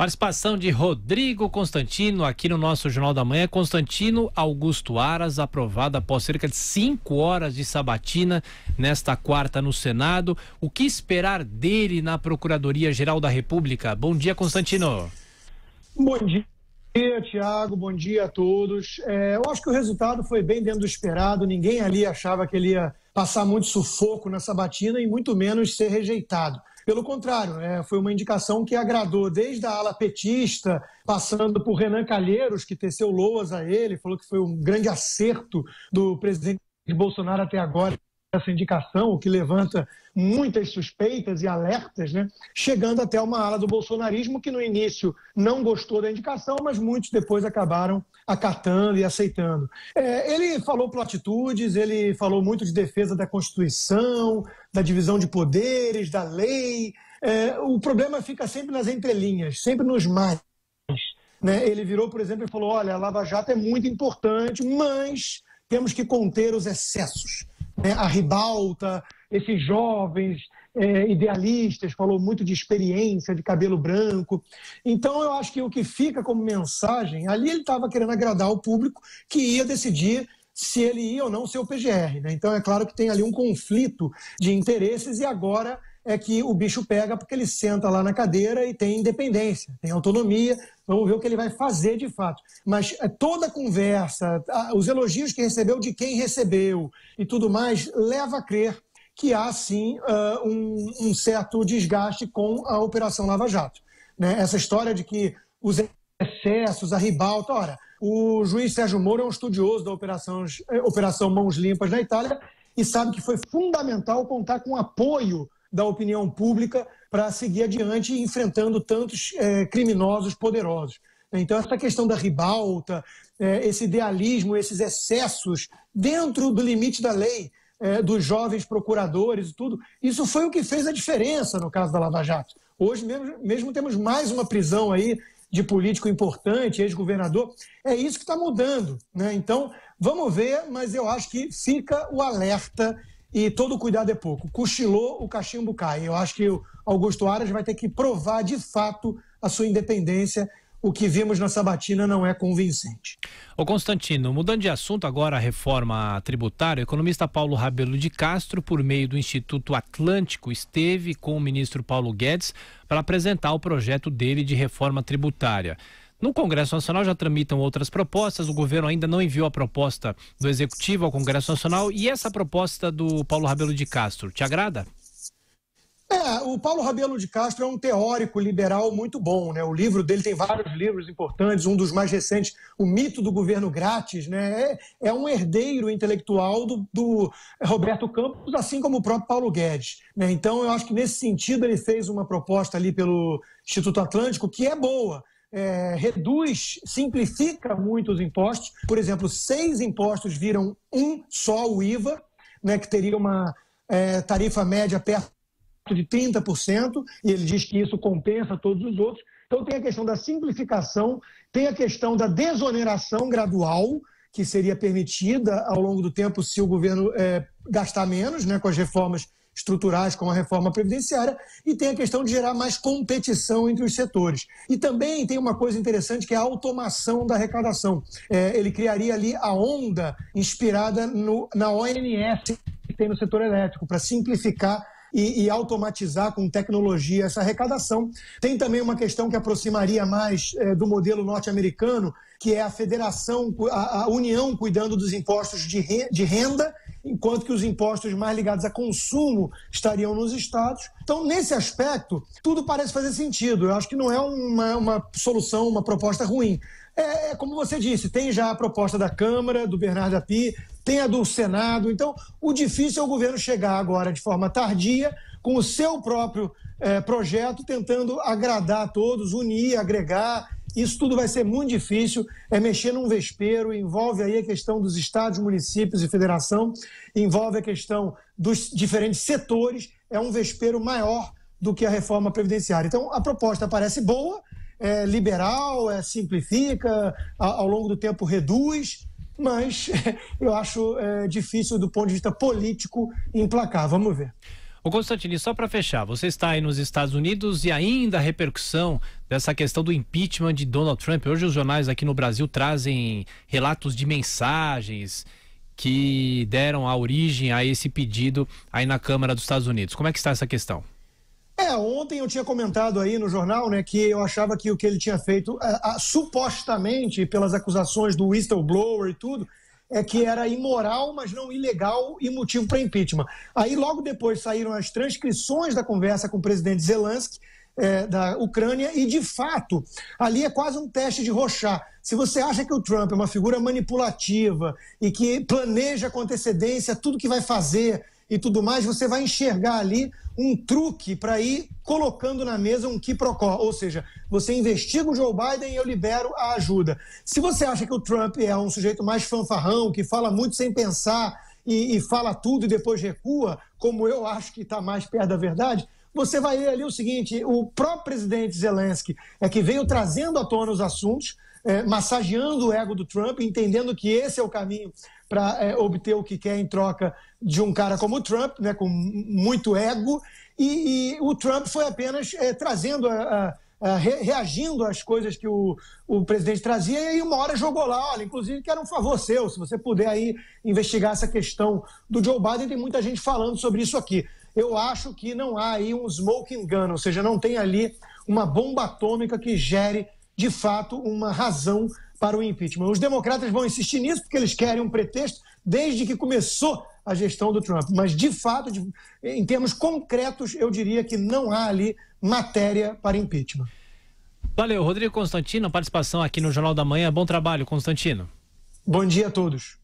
Participação de Rodrigo Constantino aqui no nosso Jornal da Manhã. Constantino Augusto Aras, aprovado após cerca de cinco horas de sabatina nesta quarta no Senado. O que esperar dele na Procuradoria-Geral da República? Bom dia, Constantino. Bom dia, Bom dia, Tiago. Bom dia a todos. É, eu acho que o resultado foi bem dentro do esperado. Ninguém ali achava que ele ia passar muito sufoco na sabatina e muito menos ser rejeitado. Pelo contrário, é, foi uma indicação que agradou desde a ala petista, passando por Renan Calheiros, que teceu loas a ele, falou que foi um grande acerto do presidente Bolsonaro até agora essa indicação, o que levanta muitas suspeitas e alertas, né? chegando até uma ala do bolsonarismo que no início não gostou da indicação, mas muitos depois acabaram acatando e aceitando. É, ele falou platitudes, ele falou muito de defesa da Constituição, da divisão de poderes, da lei. É, o problema fica sempre nas entrelinhas, sempre nos mais. Né? Ele virou, por exemplo, e falou: olha, a Lava Jato é muito importante, mas temos que conter os excessos né, a ribalta, esses jovens é, idealistas, falou muito de experiência, de cabelo branco. Então, eu acho que o que fica como mensagem, ali ele estava querendo agradar o público que ia decidir se ele ia ou não ser o PGR. Né? Então, é claro que tem ali um conflito de interesses e agora é que o bicho pega porque ele senta lá na cadeira e tem independência, tem autonomia. Vamos ver o que ele vai fazer de fato. Mas é, toda a conversa, os elogios que recebeu de quem recebeu e tudo mais, leva a crer que há sim um, certo desgaste com a Operação Lava Jato. Né? Essa história de que os excessos, a ribalta. Ora, o juiz Sérgio Moro é um estudioso da Operação, é, Operação Mãos Limpas na Itália e sabe que foi fundamental contar com apoio da opinião pública para seguir adiante enfrentando tantos é, criminosos poderosos. Então, essa questão da ribalta, é, esse idealismo, esses excessos dentro do limite da lei, é, dos jovens procuradores e tudo, isso foi o que fez a diferença no caso da Lava Jato. Hoje mesmo, mesmo temos mais uma prisão aí de político importante, ex-governador. É isso que está mudando. Né? Então, vamos ver, mas eu acho que fica o alerta e todo cuidado é pouco. Cochilou, o cachimbo cai. Eu acho que o Augusto Aras vai ter que provar de fato a sua independência. O que vimos na sabatina não é convincente. Ô Constantino, mudando de assunto agora a reforma tributária, o economista Paulo Rabelo de Castro, por meio do Instituto Atlântico, esteve com o ministro Paulo Guedes para apresentar o projeto dele de reforma tributária. No Congresso Nacional já tramitam outras propostas, o governo ainda não enviou a proposta do Executivo ao Congresso Nacional. E essa proposta do Paulo Rabelo de Castro, te agrada? É, o Paulo Rabelo de Castro é um teórico liberal muito bom, né? O livro dele tem vários livros importantes, um dos mais recentes, O Mito do Governo Grátis, né? É, é um herdeiro intelectual do, do, Roberto Campos, assim como o próprio Paulo Guedes, né? Então, eu acho que nesse sentido ele fez uma proposta ali pelo Instituto Atlântico que é boa, é, reduz, simplifica muito os impostos. Por exemplo, seis impostos viram um só, o IVA, né, que teria uma é, tarifa média perto de 30%, e ele diz que isso compensa todos os outros. Então, tem a questão da simplificação, tem a questão da desoneração gradual, que seria permitida ao longo do tempo se o governo é, gastar menos né, com as reformas estruturais, como a reforma previdenciária, e tem a questão de gerar mais competição entre os setores. E também tem uma coisa interessante que é a automação da arrecadação. É, ele criaria ali a onda inspirada no, na ONS que tem no setor elétrico, para simplificar e, e, automatizar com tecnologia essa arrecadação. Tem também uma questão que aproximaria mais é, do modelo norte-americano, que é a federação, a, a, união cuidando dos impostos de, re, de renda enquanto que os impostos mais ligados a consumo estariam nos estados. Então, nesse aspecto, tudo parece fazer sentido. Eu acho que não é uma, uma solução, uma proposta ruim. É, é como você disse, tem já a proposta da Câmara, do Bernardo Api, tem a do Senado. Então, o difícil é o governo chegar agora de forma tardia, com o seu próprio é, projeto, tentando agradar a todos, unir, agregar isso tudo vai ser muito difícil, é mexer num vespeiro, envolve aí a questão dos estados, municípios e federação, envolve a questão dos diferentes setores, é um vespeiro maior do que a reforma previdenciária. Então, a proposta parece boa, é liberal, é simplifica, ao longo do tempo reduz, mas eu acho é, difícil do ponto de vista político emplacar. Vamos ver. O Constantino, só para fechar, você está aí nos Estados Unidos e ainda a repercussão dessa questão do impeachment de Donald Trump. Hoje os jornais aqui no Brasil trazem relatos de mensagens que deram a origem a esse pedido aí na Câmara dos Estados Unidos. Como é que está essa questão? É, ontem eu tinha comentado aí no jornal, né, que eu achava que o que ele tinha feito, a, é, a, supostamente pelas acusações do whistleblower e tudo, é que era imoral, mas não ilegal e motivo para impeachment. Aí, logo depois, saíram as transcrições da conversa com o presidente Zelensky, é, da Ucrânia, e de fato, ali é quase um teste de rochar. Se você acha que o Trump é uma figura manipulativa e que planeja com antecedência tudo que vai fazer e tudo mais, você vai enxergar ali um truque para ir colocando na mesa um quiprocó, ou seja, você investiga o Joe Biden e eu libero a ajuda. Se você acha que o Trump é um sujeito mais fanfarrão, que fala muito sem pensar e, e fala tudo e depois recua, como eu acho que está mais perto da verdade, você vai ver ali o seguinte: o próprio presidente Zelensky é que veio trazendo à tona os assuntos, é, massageando o ego do Trump, entendendo que esse é o caminho para é, obter o que quer em troca de um cara como o Trump, né, com muito ego. E, e o Trump foi apenas é, trazendo a, a Uh, re reagindo às coisas que o, o presidente trazia, e uma hora jogou lá, olha, inclusive que era um favor seu, se você puder aí investigar essa questão do Joe Biden, tem muita gente falando sobre isso aqui eu acho que não há aí um smoking gun, ou seja, não tem ali uma bomba atômica que gere, de fato, uma razão para o impeachment. Os democratas vão insistir nisso porque eles querem um pretexto desde que começou a gestão do Trump. Mas, de fato, de, em termos concretos, eu diria que não há ali matéria para impeachment. Valeu, Rodrigo Constantino, participação aqui no Jornal da Manhã. Bom trabalho, Constantino. Bom dia a todos.